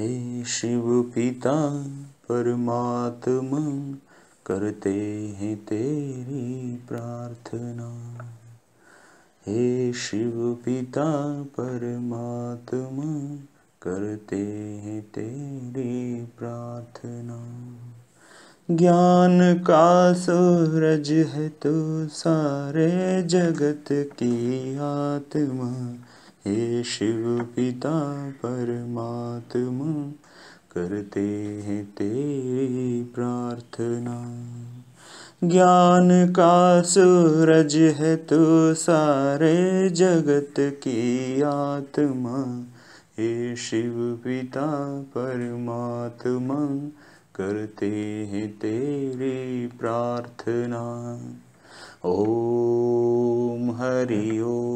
हे शिव पिता परमात्मा करते हैं तेरी प्रार्थना हे शिव पिता परमात्मा करते हैं तेरी प्रार्थना ज्ञान का सूरज है तू तो सारे जगत की आत्मा हे शिव पिता परमात्मा करते हैं तेरी प्रार्थना ज्ञान का सूरज है तू सारे जगत की आत्मा हे शिव पिता परमात्मा करते हैं तेरी प्रार्थना ओम हरि ओम